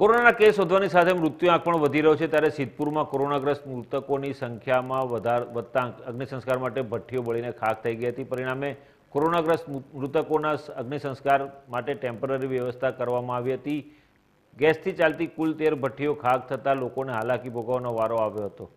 કોરોનાના કેસ વધવાની સાથે મૃત્યુઆંક પણ વધી રહ્યો છે ત્યારે સિદ્ધપુરમાં કોરોનાગ્રસ્ત મૃતકોની સંખ્યામાં વધાર વધતા અગ્નિસંસ્કાર માટે ભઠ્ઠીઓ બળીને ખાક થઈ ગઈ હતી પરિણામે કોરોનાગ્રસ્ત મૃતકોના અગ્નિસંસ્કાર માટે ટેમ્પરરી વ્યવસ્થા કરવામાં આવી હતી ગેસથી ચાલતી કુલ તેર ભઠ્ઠીઓ ખાક થતાં લોકોને હાલાકી ભોગવવાનો વારો આવ્યો હતો